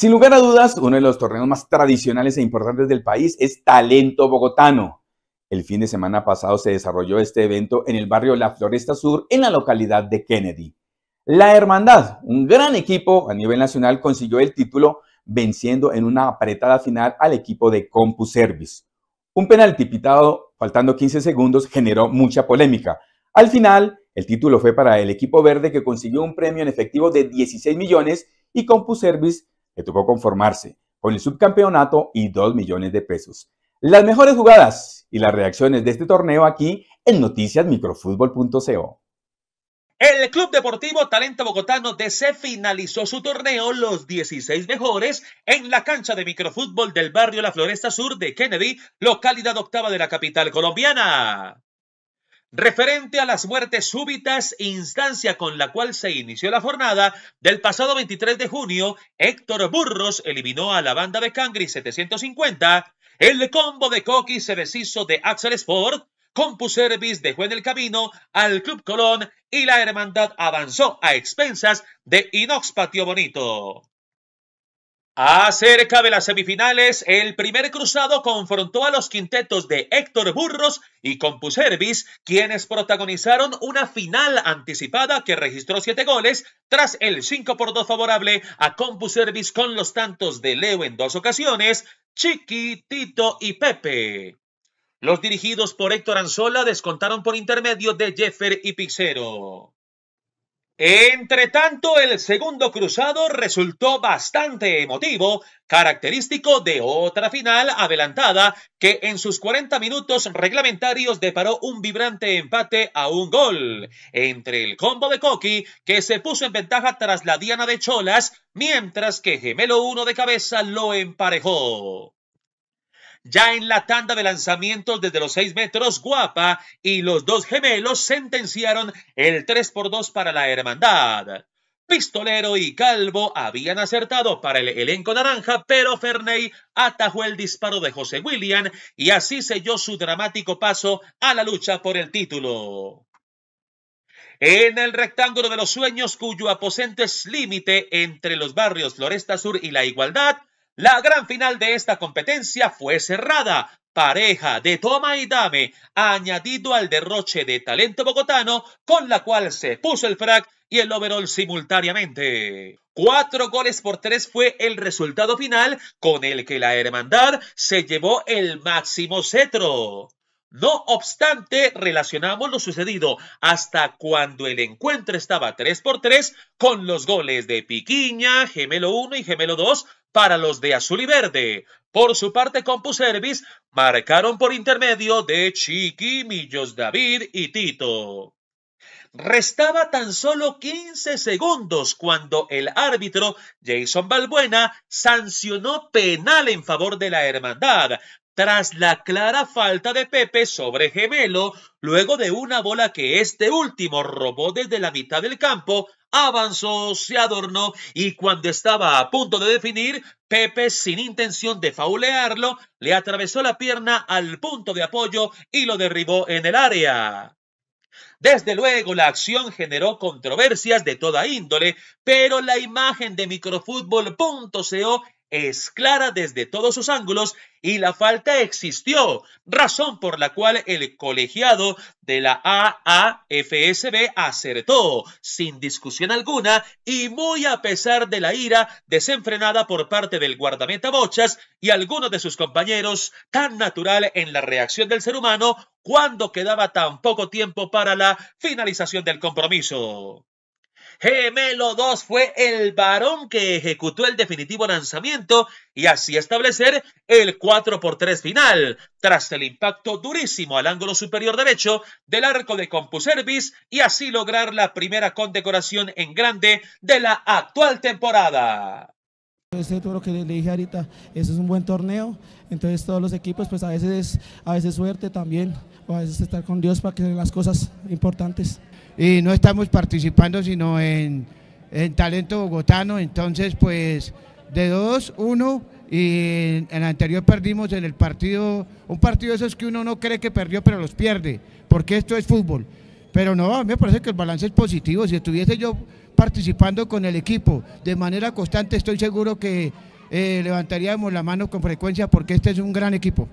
Sin lugar a dudas, uno de los torneos más tradicionales e importantes del país es Talento Bogotano. El fin de semana pasado se desarrolló este evento en el barrio La Floresta Sur, en la localidad de Kennedy. La Hermandad, un gran equipo a nivel nacional, consiguió el título venciendo en una apretada final al equipo de Service. Un penalti pitado faltando 15 segundos generó mucha polémica. Al final, el título fue para el equipo verde que consiguió un premio en efectivo de 16 millones y Service tuvo que conformarse con el subcampeonato y 2 millones de pesos. Las mejores jugadas y las reacciones de este torneo aquí en noticiasmicrofútbol.co. El Club Deportivo Talento Bogotano DC finalizó su torneo los 16 mejores en la cancha de microfútbol del barrio La Floresta Sur de Kennedy, localidad octava de la capital colombiana referente a las muertes súbitas, instancia con la cual se inició la jornada del pasado 23 de junio, Héctor Burros eliminó a la banda de Cangri 750, el combo de Coqui se deshizo de Axel Sport, Service dejó en el camino al Club Colón y la hermandad avanzó a expensas de Inox Patio Bonito. Acerca de las semifinales, el primer cruzado confrontó a los quintetos de Héctor Burros y Compuservis, quienes protagonizaron una final anticipada que registró siete goles tras el 5 por 2 favorable a Compuservis con los tantos de Leo en dos ocasiones, Chiqui, Tito y Pepe. Los dirigidos por Héctor Anzola descontaron por intermedio de Jeffer y Pixero. Entre tanto, el segundo cruzado resultó bastante emotivo, característico de otra final adelantada que en sus 40 minutos reglamentarios deparó un vibrante empate a un gol entre el combo de Coqui, que se puso en ventaja tras la diana de Cholas, mientras que Gemelo 1 de cabeza lo emparejó. Ya en la tanda de lanzamientos desde los seis metros, Guapa y los dos gemelos sentenciaron el 3 por 2 para la hermandad. Pistolero y Calvo habían acertado para el elenco naranja, pero Ferney atajó el disparo de José William y así selló su dramático paso a la lucha por el título. En el rectángulo de los sueños, cuyo aposento es límite entre los barrios Floresta Sur y La Igualdad, la gran final de esta competencia fue cerrada. Pareja de toma y dame, añadido al derroche de talento bogotano, con la cual se puso el frac y el overall simultáneamente. Cuatro goles por tres fue el resultado final con el que la hermandad se llevó el máximo cetro. No obstante, relacionamos lo sucedido hasta cuando el encuentro estaba 3 por 3 con los goles de Piquiña, Gemelo 1 y Gemelo 2 para los de azul y verde. Por su parte, Service marcaron por intermedio de Chiqui, Millos David y Tito. Restaba tan solo 15 segundos cuando el árbitro Jason Balbuena sancionó penal en favor de la hermandad tras la clara falta de Pepe sobre Gemelo, luego de una bola que este último robó desde la mitad del campo avanzó, se adornó y cuando estaba a punto de definir, Pepe, sin intención de faulearlo, le atravesó la pierna al punto de apoyo y lo derribó en el área. Desde luego, la acción generó controversias de toda índole, pero la imagen de microfútbol.co es clara desde todos sus ángulos y la falta existió, razón por la cual el colegiado de la AAFSB acertó sin discusión alguna y muy a pesar de la ira desenfrenada por parte del guardameta Bochas y algunos de sus compañeros, tan natural en la reacción del ser humano cuando quedaba tan poco tiempo para la finalización del compromiso. Gemelo 2 fue el varón que ejecutó el definitivo lanzamiento y así establecer el 4 por 3 final, tras el impacto durísimo al ángulo superior derecho del arco de CompuService y así lograr la primera condecoración en grande de la actual temporada. todo lo que le dije ahorita, eso es un buen torneo, entonces todos los equipos, pues a veces a veces suerte también, o a veces estar con Dios para que las cosas importantes y no estamos participando sino en, talento bogotano, entonces pues de 2-1 y en el anterior perdimos en el partido, un partido de esos que uno no cree que perdió pero los pierde, porque esto es fútbol. Pero no, a mí me parece que el balance es positivo, si estuviese yo participando con el equipo de manera constante estoy seguro que eh, levantaríamos la mano con frecuencia porque este es un gran equipo.